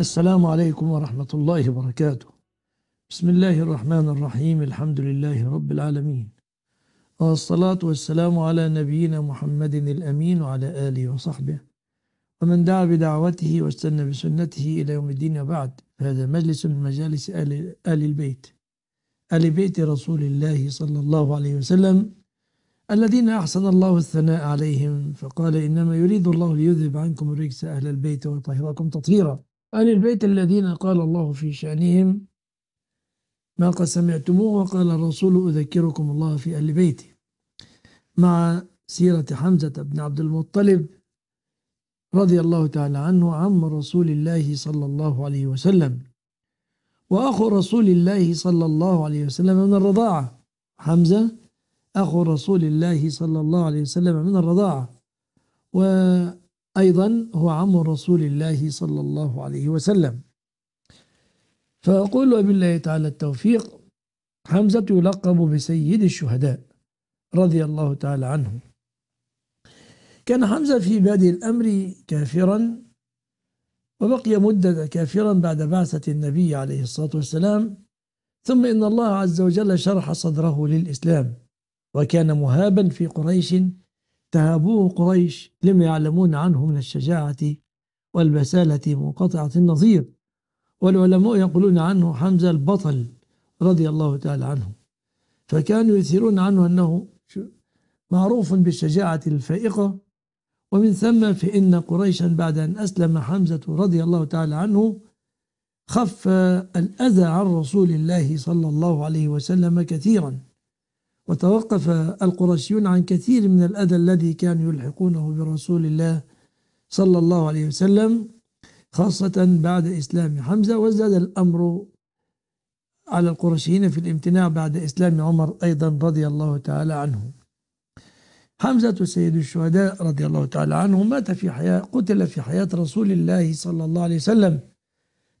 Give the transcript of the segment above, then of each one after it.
السلام عليكم ورحمة الله وبركاته بسم الله الرحمن الرحيم الحمد لله رب العالمين والصلاة والسلام على نبينا محمد الأمين وعلى آله وصحبه ومن دعا بدعوته واستنى بسنته إلى يوم الدين وبعد هذا مجلس من مجالس آل, آل البيت آل بيت رسول الله صلى الله عليه وسلم الذين أحسن الله الثناء عليهم فقال إنما يريد الله ليذهب عنكم الرجس أهل البيت ويطهركم تطهيرا أهل البيت الذين قال الله في شأنهم ما قد سمعتموه وقال الرسول أذكركم الله في أهل بيته مع سيرة حمزة بن عبد المطلب رضي الله تعالى عنه عم رسول الله صلى الله عليه وسلم وأخو رسول الله صلى الله عليه وسلم من الرضاعة حمزة أخو رسول الله صلى الله عليه وسلم من الرضاعة و أيضا هو عم رسول الله صلى الله عليه وسلم فأقول وبالله تعالى التوفيق حمزة يلقب بسيد الشهداء رضي الله تعالى عنه كان حمزة في بادئ الأمر كافرا وبقي مدة كافرا بعد بعثة النبي عليه الصلاة والسلام ثم إن الله عز وجل شرح صدره للإسلام وكان مهابا في قريش استهابوه قريش لما يعلمون عنه من الشجاعة والبسالة منقطعة النظير والعلماء يقولون عنه حمزة البطل رضي الله تعالى عنه فكانوا يثيرون عنه أنه معروف بالشجاعة الفائقة ومن ثم فإن قريشا بعد أن أسلم حمزة رضي الله تعالى عنه خف الأذى عن رسول الله صلى الله عليه وسلم كثيرا وتوقف القرشيون عن كثير من الأذى الذي كانوا يلحقونه برسول الله صلى الله عليه وسلم خاصة بعد إسلام حمزة وازداد الأمر على القرشيين في الامتناع بعد إسلام عمر أيضا رضي الله تعالى عنه حمزة سيد الشهداء رضي الله تعالى عنه مات في حياة قتل في حياة رسول الله صلى الله عليه وسلم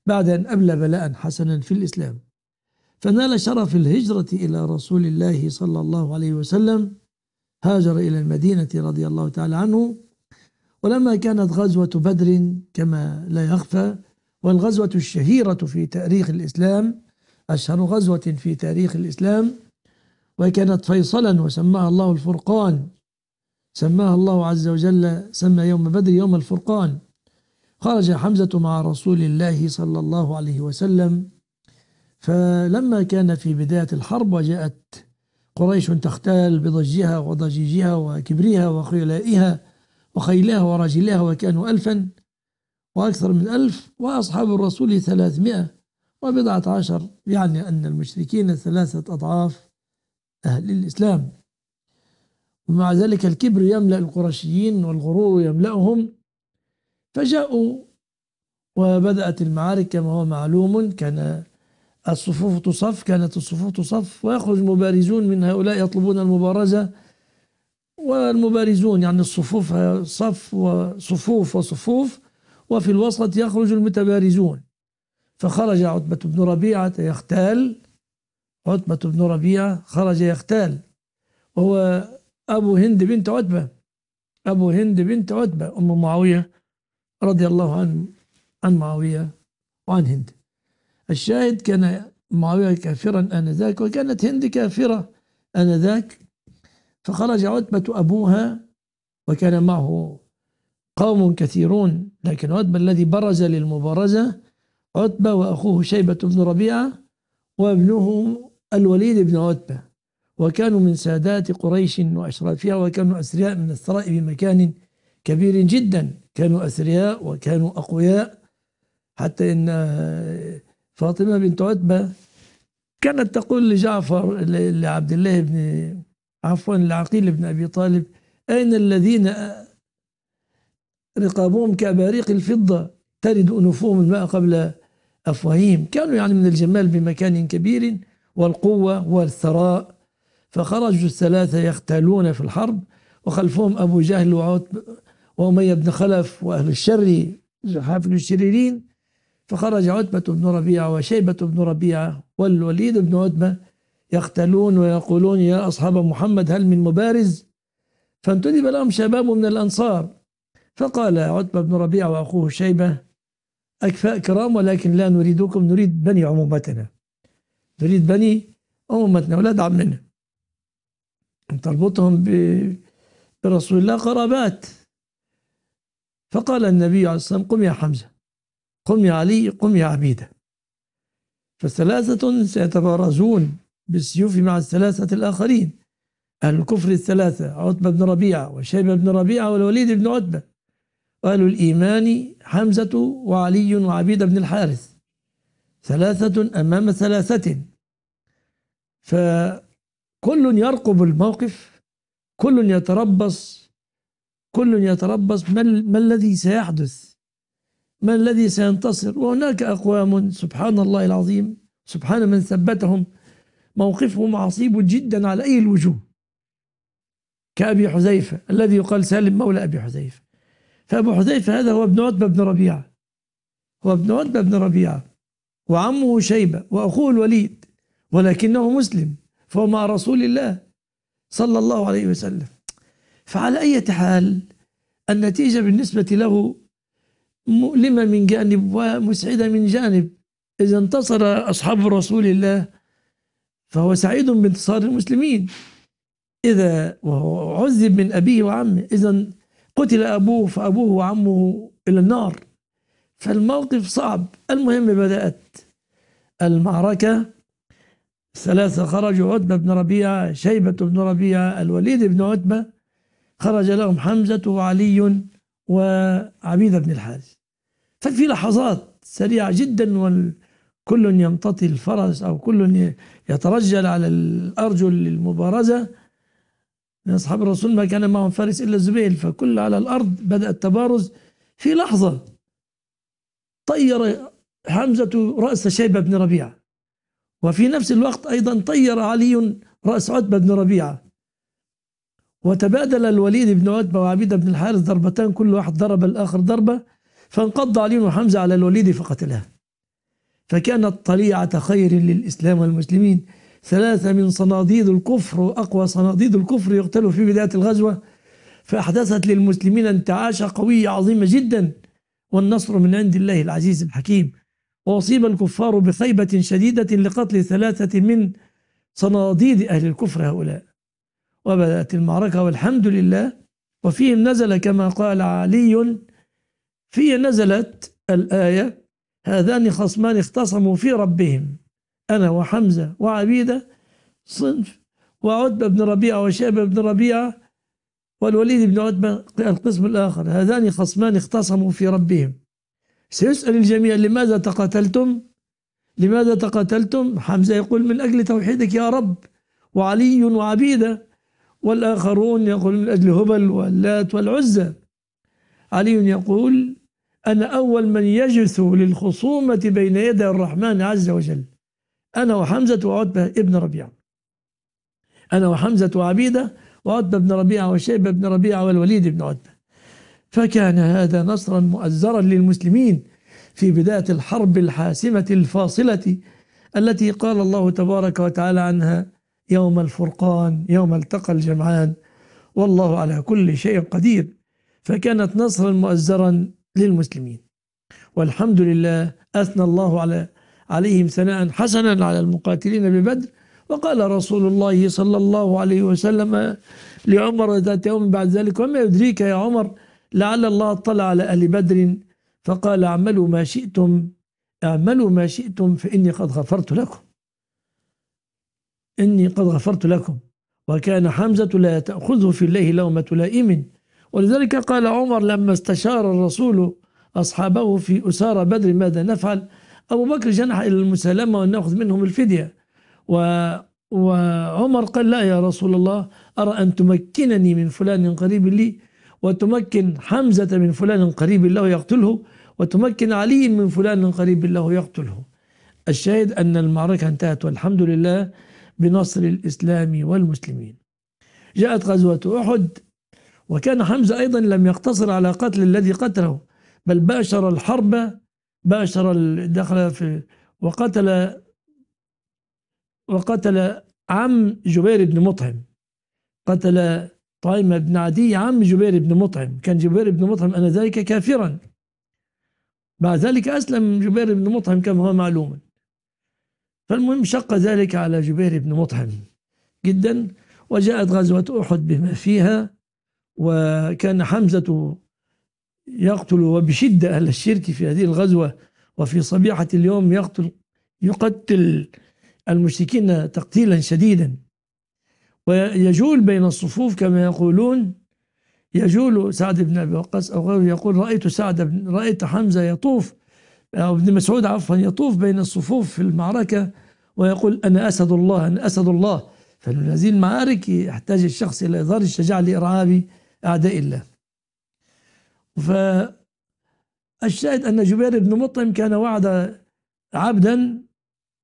بعد أن أبلى بلاء حسنا في الإسلام فنال شرف الهجرة إلى رسول الله صلى الله عليه وسلم هاجر إلى المدينة رضي الله تعالى عنه ولما كانت غزوة بدر كما لا يخفى والغزوة الشهيرة في تاريخ الإسلام أشهر غزوة في تاريخ الإسلام وكانت فيصلا وسماها الله الفرقان سماها الله عز وجل سمى يوم بدر يوم الفرقان خرج حمزة مع رسول الله صلى الله عليه وسلم فلما كان في بداية الحرب وجاءت قريش تختال بضجها وضجيجها وكبرها وخيلائها وخيلها وراجلها وكانوا ألفا وأكثر من ألف وأصحاب الرسول ثلاثمائة وبضعة عشر يعني أن المشركين ثلاثة أضعاف أهل الإسلام ومع ذلك الكبر يملأ القرشيين والغرور يملأهم فجاءوا وبدأت المعارك كما هو معلوم كان الصفوف تصف كانت الصفوف تصف ويخرج مبارزون من هؤلاء يطلبون المبارزة والمبارزون يعني الصفوف صف وصفوف وصفوف وفي الوسط يخرج المتبارزون فخرج عتبة بن ربيعة يختال عتبة بن ربيعة خرج يختال وهو أبو هند بنت عتبة أبو هند بنت عتبة أم معاوية رضي الله عن عن معاوية وعن هند الشاهد كان معاوية كافرا آنذاك وكانت هند كافرة آنذاك فخرج عتبة أبوها وكان معه قوم كثيرون لكن عتبة الذي برز للمبارزة عتبة وأخوه شيبة بن ربيعة وابنه الوليد بن عتبة وكانوا من سادات قريش وأشرافها وكانوا أثرياء من الثراء بمكان كبير جدا كانوا أثرياء وكانوا أقوياء حتى إن فاطمة بنت عتبة كانت تقول لجعفر لعبد الله بن عفوا لعقيل بن أبي طالب أين الذين رقابهم كأباريق الفضة ترد أنوفهم الماء قبل أفواههم كانوا يعني من الجمال بمكان كبير والقوة والثراء فخرجوا الثلاثة يختالون في الحرب وخلفهم أبو جهل وعتب وأمية بن خلف وأهل الشر حافل الشريرين فخرج عتبة بن ربيعة وشيبة بن ربيعة والوليد بن عتبة يقتلون ويقولون يا أصحاب محمد هل من مبارز فانتدب لهم شباب من الأنصار فقال عتبة بن ربيعة وأخوه شيبة أكفاء كرام ولكن لا نريدكم نريد بني عمومتنا نريد بني عمومتنا ولاد عمنا تربطهم برسول الله قرابات فقال النبي عليه الصلاة والسلام قم يا حمزة قم يا علي قم يا عبيدة فالثلاثة سيتبارزون بالسيوف مع الثلاثة الآخرين أهل الكفر الثلاثة عتبة بن ربيعة وشيبة بن ربيعة والوليد بن عتبة وأهل الإيمان حمزة وعلي وعبيدة بن الحارث ثلاثة أمام ثلاثة فكل يرقب الموقف كل يتربص كل يتربص ما, ما الذي سيحدث من الذي سينتصر وهناك أقوام سبحان الله العظيم سبحان من ثبتهم موقفهم عصيب جدا على أي الوجوه كأبي حذيفة الذي يقال سالم مولى أبي حذيفة فأبو حذيفة هذا هو ابن عتبة بن ربيعة هو ابن عتبة بن ربيعة وعمه شيبة وأخوه الوليد ولكنه مسلم فهو مع رسول الله صلى الله عليه وسلم فعلى أي حال النتيجة بالنسبة له مؤلمة من جانب ومسعدة من جانب إذا انتصر أصحاب رسول الله فهو سعيد بانتصار المسلمين إذا وهو عذب من أبيه وعمه إذا قتل أبوه فأبوه وعمه إلى النار فالموقف صعب المهم بدأت المعركة ثلاثة خرجوا عتبة بن ربيعة شيبة بن ربيعة الوليد بن عتبة خرج لهم حمزة وعلي وعبيدة بن الحارث ففي لحظات سريعة جدا وكل يمتطي الفرس أو كل يترجل على الأرجل للمبارزة من أصحاب الرسول ما كان معهم فارس إلا الزبيل فكل على الأرض بدأ التبارز في لحظة طير حمزة رأس شيبة بن ربيعة وفي نفس الوقت أيضا طير علي رأس عتبة بن ربيعة وتبادل الوليد بن عتبة وعبيدة بن الحارث ضربتان كل واحد ضرب الآخر ضربة فانقض علي وحمزة على الوليد فقتله فكانت طليعة خير للإسلام والمسلمين ثلاثة من صناديد الكفر وأقوى صناديد الكفر يقتلوا في بداية الغزوة فأحدثت للمسلمين انتعاشة قوية عظيمة جدا والنصر من عند الله العزيز الحكيم وأصيب الكفار بخيبة شديدة لقتل ثلاثة من صناديد أهل الكفر هؤلاء وبدأت المعركة والحمد لله وفيهم نزل كما قال علي في نزلت الآية هذان خصمان اختصموا في ربهم أنا وحمزة وعبيدة صنف وعتبة بن ربيعة وشيبة بن ربيعة والوليد بن عتبة القسم الآخر هذان خصمان اختصموا في ربهم سيسأل الجميع لماذا تقاتلتم لماذا تقاتلتم حمزة يقول من أجل توحيدك يا رب وعلي وعبيدة والآخرون يقولون من أجل هبل واللات والعزى علي يقول أنا أول من يجث للخصومة بين يدي الرحمن عز وجل أنا وحمزة وعتبة ابن ربيعة أنا وحمزة وعبيدة وعتبة بن ربيعة وشيبة بن ربيعة والوليد بن عتبة فكان هذا نصرا مؤزرا للمسلمين في بداية الحرب الحاسمة الفاصلة التي قال الله تبارك وتعالى عنها يوم الفرقان يوم التقى الجمعان والله على كل شيء قدير فكانت نصرا مؤزرا للمسلمين والحمد لله أثنى الله على عليهم ثناء حسنا على المقاتلين ببدر وقال رسول الله صلى الله عليه وسلم لعمر ذات يوم بعد ذلك وما يدريك يا عمر لعل الله اطلع على أهل بدر فقال اعملوا ما شئتم اعملوا ما شئتم فإني قد غفرت لكم إني قد غفرت لكم وكان حمزة لا تأخذه في الله لومة لائم ولذلك قال عمر لما استشار الرسول أصحابه في أسارة بدر ماذا نفعل أبو بكر جنح إلى المسالمة ونأخذ منهم الفدية و وعمر قال لا يا رسول الله أرى أن تمكنني من فلان قريب لي وتمكن حمزة من فلان قريب له يقتله وتمكن علي من فلان قريب له يقتله الشاهد أن المعركة انتهت والحمد لله بنصر الإسلام والمسلمين جاءت غزوة أحد وكان حمزة أيضا لم يقتصر على قتل الذي قتله بل باشر الحرب باشر دخل في وقتل وقتل عم جبير بن مطعم قتل طائمة بن عدي عم جبير بن مطعم كان جبير بن مطعم أنا ذلك كافرا بعد ذلك أسلم جبير بن مطعم كما هو معلوم فالمهم شق ذلك على جبير بن مطعم جدا وجاءت غزوة أحد بما فيها وكان حمزة يقتل وبشدة أهل الشرك في هذه الغزوة وفي صبيحة اليوم يقتل يقتل المشركين تقتيلا شديدا ويجول بين الصفوف كما يقولون يجول سعد بن أبي وقاص أو غيره يقول رأيت سعد بن رأيت حمزة يطوف أو آه، ابن مسعود عفوا يطوف بين الصفوف في المعركة ويقول أنا أسد الله أنا أسد الله فهذه المعارك يحتاج الشخص إلى إظهار الشجاعة لإرعاب أعداء الله فالشاهد أن جبير بن مطعم كان وعد عبدا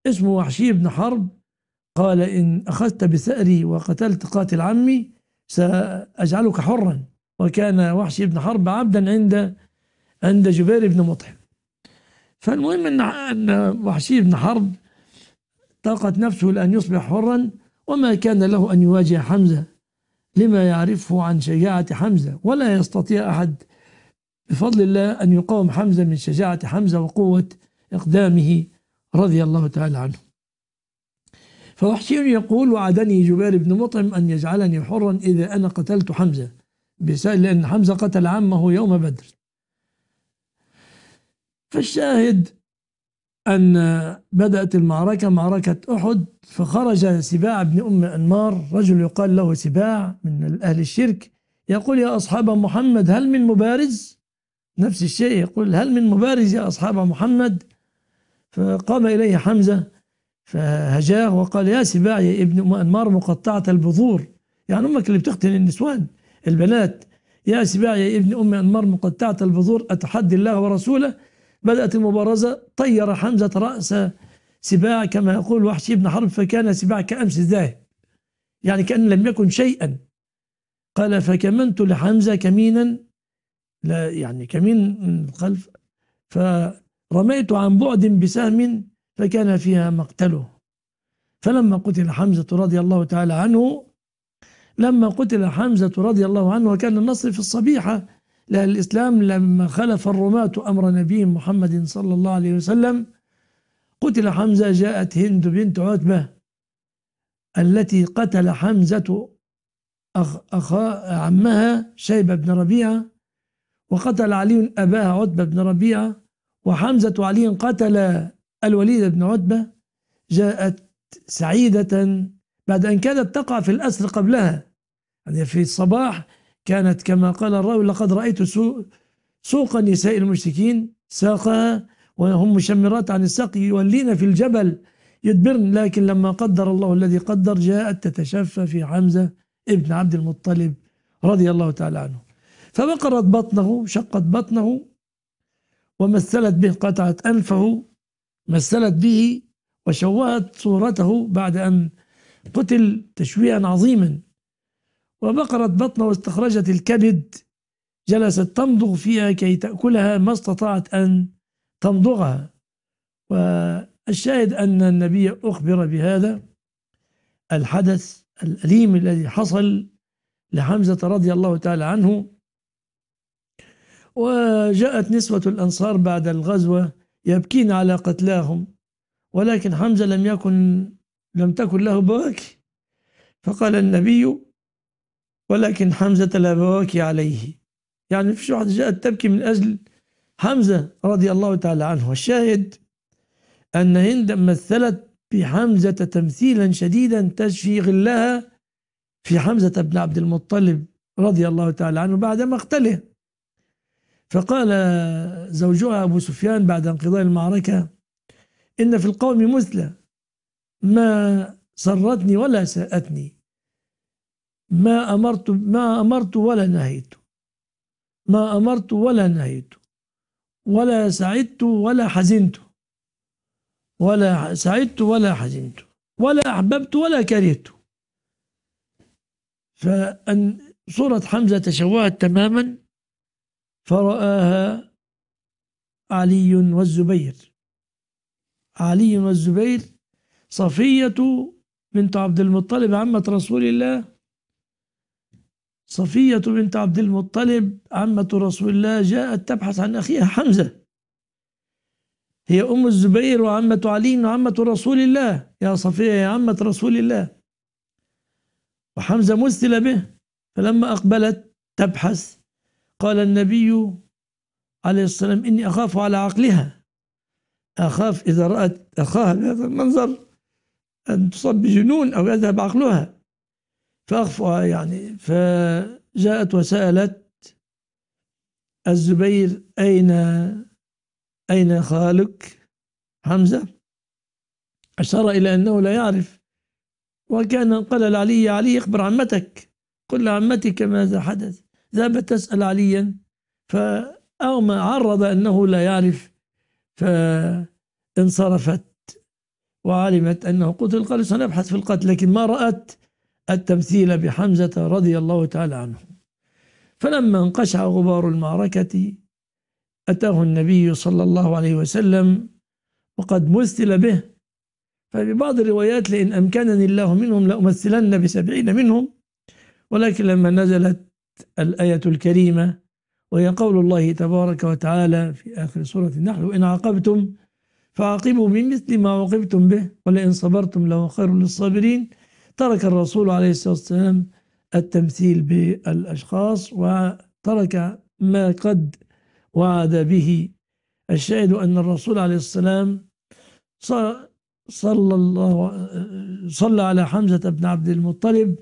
اسمه وحشي بن حرب قال إن أخذت بثأري وقتلت قاتل عمي سأجعلك حرا وكان وحشي بن حرب عبدا عند عند جبير بن مطعم فالمهم ان ان وحشي بن حرب طاقت نفسه لان يصبح حرا وما كان له ان يواجه حمزه لما يعرفه عن شجاعه حمزه ولا يستطيع احد بفضل الله ان يقاوم حمزه من شجاعه حمزه وقوه اقدامه رضي الله تعالى عنه. فوحشي يقول وعدني جبير بن مطعم ان يجعلني حرا اذا انا قتلت حمزه لان حمزه قتل عمه يوم بدر فالشاهد أن بدأت المعركة معركة أحد فخرج سباع بن أم أنمار رجل يقال له سباع من أهل الشرك يقول يا أصحاب محمد هل من مبارز نفس الشيء يقول هل من مبارز يا أصحاب محمد فقام إليه حمزة فهجاه وقال يا سباع يا ابن أم أنمار مقطعة البذور يعني أمك اللي بتقتل النسوان البنات يا سباع يا ابن أم أنمار مقطعة البذور أتحدي الله ورسوله بدأت المبارزة طير حمزة رأس سباع كما يقول وحشي بن حرب فكان سباع كأمس الذاهب يعني كأن لم يكن شيئا قال فكمنت لحمزة كمينا لا يعني كمين من الخلف فرميت عن بعد بسهم فكان فيها مقتله فلما قتل حمزة رضي الله تعالى عنه لما قتل حمزة رضي الله عنه وكان النصر في الصبيحة الإسلام لما خلف الرماة أمر نبي محمد صلى الله عليه وسلم قتل حمزة جاءت هند بنت عتبة التي قتل حمزة أخ أخا عمها شيبة بن ربيعة وقتل علي أباها عتبة بن ربيعة وحمزة علي قتل الوليد بن عتبة جاءت سعيدة بعد أن كانت تقع في الأسر قبلها يعني في الصباح كانت كما قال الراوي لقد رأيت سوق سوق نساء المشركين ساقها وهم مشمرات عن الساق يولين في الجبل يدبرن لكن لما قدر الله الذي قدر جاءت تتشفى في حمزة ابن عبد المطلب رضي الله تعالى عنه فبقرت بطنه شقت بطنه ومثلت به قطعت أنفه مثلت به وشوهت صورته بعد أن قتل تشويها عظيما وبقرت بطنه واستخرجت الكبد جلست تمضغ فيها كي تأكلها ما استطاعت أن تمضغها والشاهد أن النبي أخبر بهذا الحدث الأليم الذي حصل لحمزة رضي الله تعالى عنه وجاءت نسوة الأنصار بعد الغزوة يبكين على قتلاهم ولكن حمزة لم يكن لم تكن له بواكي فقال النبي ولكن حمزة لا بواكي عليه يعني في واحد جاءت تبكي من أجل حمزة رضي الله تعالى عنه والشاهد أن هند مثلت بحمزة تمثيلا شديدا تشفي غلها في حمزة بن عبد المطلب رضي الله تعالى عنه بعد مقتله فقال زوجها أبو سفيان بعد انقضاء المعركة إن في القوم مثلى ما سرتني ولا ساءتني ما أمرت ما أمرت ولا نهيت ما أمرت ولا نهيت ولا سعدت ولا حزنت ولا سعدت ولا حزنت ولا أحببت ولا كرهت فأن صورة حمزة تشوهت تماما فرآها علي والزبير علي والزبير صفية بنت عبد المطلب عمة رسول الله صفية بنت عبد المطلب عمة رسول الله جاءت تبحث عن أخيها حمزة هي أم الزبير وعمة علي وعمة رسول الله يا صفية يا عمة رسول الله وحمزة مثل به فلما أقبلت تبحث قال النبي عليه الصلاة والسلام إني أخاف على عقلها أخاف إذا رأت أخاها بهذا المنظر أن تصاب بجنون أو يذهب عقلها فأخفى يعني فجاءت وسألت الزبير أين أين خالك حمزة أشار إلى أنه لا يعرف وكان قال لعلي يا علي اخبر عمتك قل لعمتك ماذا حدث ذهبت تسأل عليا فأغمى عرض أنه لا يعرف فانصرفت وعلمت أنه قتل قالوا سنبحث في القتل لكن ما رأت التمثيل بحمزة رضي الله تعالى عنه فلما انقشع غبار المعركة أتاه النبي صلى الله عليه وسلم وقد مثل به ففي بعض الروايات لئن أمكنني الله منهم لأمثلن بسبعين منهم ولكن لما نزلت الآية الكريمة وهي قول الله تبارك وتعالى في آخر سورة النحل وإن عاقبتم فعاقبوا بمثل ما عوقبتم به ولئن صبرتم لهو خير للصابرين ترك الرسول عليه الصلاة والسلام التمثيل بالأشخاص وترك ما قد وعد به الشاهد أن الرسول عليه السلام صلى الله صلى على حمزة بن عبد المطلب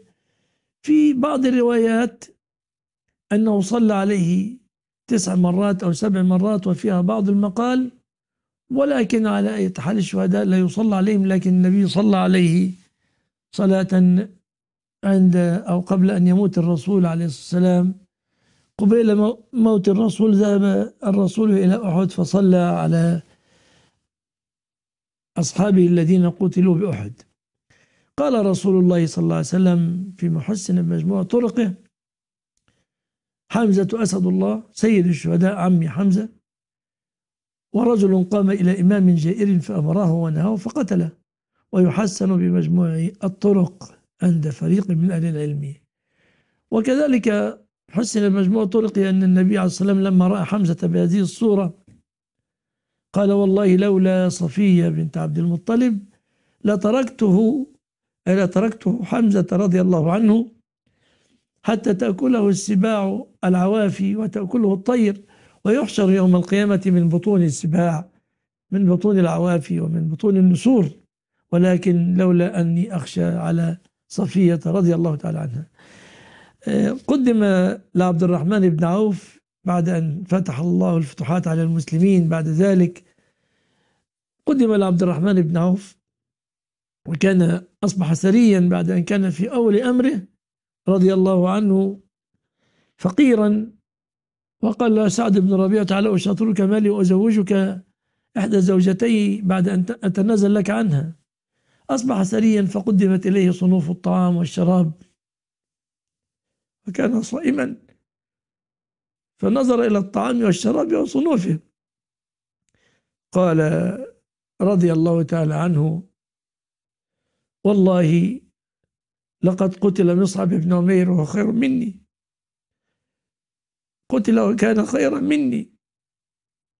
في بعض الروايات أنه صلى عليه تسع مرات أو سبع مرات وفيها بعض المقال ولكن على أي حال الشهداء لا يصلى عليهم لكن النبي صلى عليه صلاة عند أو قبل أن يموت الرسول عليه الصلاة والسلام قبيل موت الرسول ذهب الرسول إلى أحد فصلى على أصحابه الذين قتلوا بأحد قال رسول الله صلى الله عليه وسلم في محسن مجموع طرقه حمزة أسد الله سيد الشهداء عمي حمزة ورجل قام إلى إمام جائر فأمره ونهاه فقتله ويحسن بمجموع الطرق عند فريق من أهل العلم وكذلك حسن مجموع الطرق أن النبي عليه الصلاة والسلام لما رأى حمزة بهذه الصورة قال والله لولا صفية بنت عبد المطلب لتركته ألا تركته حمزة رضي الله عنه حتى تأكله السباع العوافي وتأكله الطير ويحشر يوم القيامة من بطون السباع من بطون العوافي ومن بطون النسور ولكن لولا أني أخشى على صفية رضي الله تعالى عنها آه، قدم لعبد الرحمن بن عوف بعد أن فتح الله الفتوحات على المسلمين بعد ذلك قدم لعبد الرحمن بن عوف وكان أصبح سريا بعد أن كان في أول أمره رضي الله عنه فقيرا وقال له سعد بن ربيعة تعالى أشاطرك مالي وأزوجك إحدى زوجتي بعد أن أتنازل لك عنها أصبح ثريا فقدمت إليه صنوف الطعام والشراب وكان صائما فنظر إلى الطعام والشراب وصنوفه قال رضي الله تعالى عنه والله لقد قتل مصعب بن عمير وهو خير مني قتل وكان خيرا مني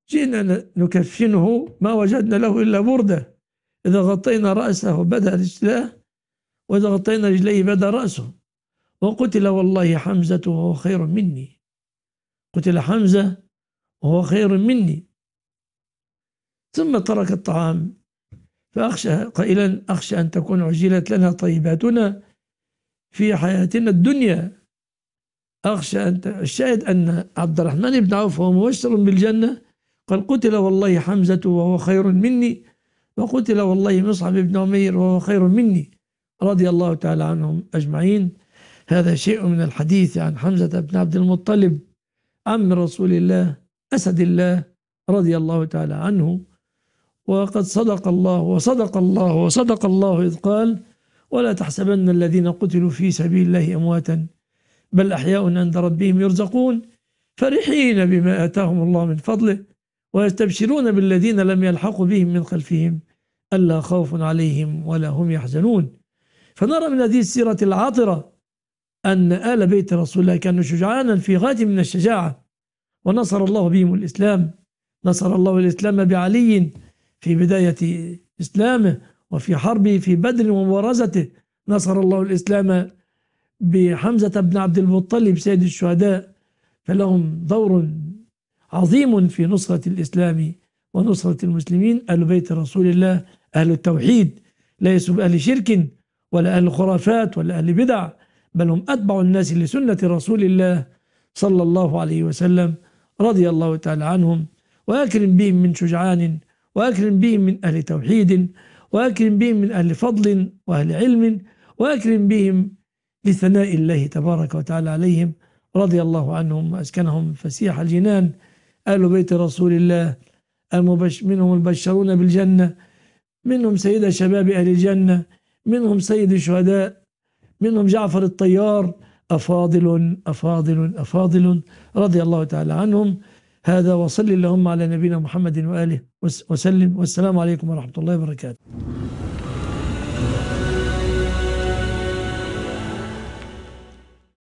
جئنا نكفنه ما وجدنا له إلا بردة إذا غطينا رأسه بدأ رجلاه وإذا غطينا رجليه بدأ رأسه وقتل والله حمزة وهو خير مني قتل حمزة وهو خير مني ثم ترك الطعام فأخشى قائلا أخشى أن تكون عجلت لنا طيباتنا في حياتنا الدنيا أخشى أن الشاهد أن عبد الرحمن بن عوف هو مبشر بالجنة قال قتل والله حمزة وهو خير مني وقتل والله مصعب بن عمير وهو خير مني رضي الله تعالى عنهم أجمعين هذا شيء من الحديث عن حمزة بن عبد المطلب عم رسول الله أسد الله رضي الله تعالى عنه وقد صدق الله وصدق الله وصدق الله إذ قال ولا تحسبن الذين قتلوا في سبيل الله أمواتا بل أحياء عند ربهم يرزقون فرحين بما آتاهم الله من فضله ويستبشرون بالذين لم يلحقوا بهم من خلفهم ألا خوف عليهم ولا هم يحزنون فنرى من هذه السيرة العاطرة أن آل بيت رسول الله كانوا شجعانا في غاية من الشجاعة ونصر الله بهم الإسلام نصر الله الإسلام بعلي في بداية إسلامه وفي حربه في بدر ومبارزته نصر الله الإسلام بحمزة بن عبد المطلب سيد الشهداء فلهم دور عظيم في نصرة الإسلام ونصرة المسلمين آل بيت رسول الله أهل التوحيد ليسوا بأهل شرك ولا أهل خرافات ولا أهل بدع بل هم أتبع الناس لسنة رسول الله صلى الله عليه وسلم رضي الله تعالى عنهم وأكرم بهم من شجعان وأكرم بهم من أهل توحيد وأكرم بهم من أهل فضل وأهل علم وأكرم بهم لثناء الله تبارك وتعالى عليهم رضي الله عنهم وأسكنهم فسيح الجنان أهل بيت رسول الله المبش منهم البشرون بالجنة منهم سيدة شباب أهل الجنة منهم سيد الشهداء منهم جعفر الطيار أفاضل أفاضل أفاضل رضي الله تعالى عنهم هذا وصل اللهم على نبينا محمد وآله وسلم والسلام عليكم ورحمة الله وبركاته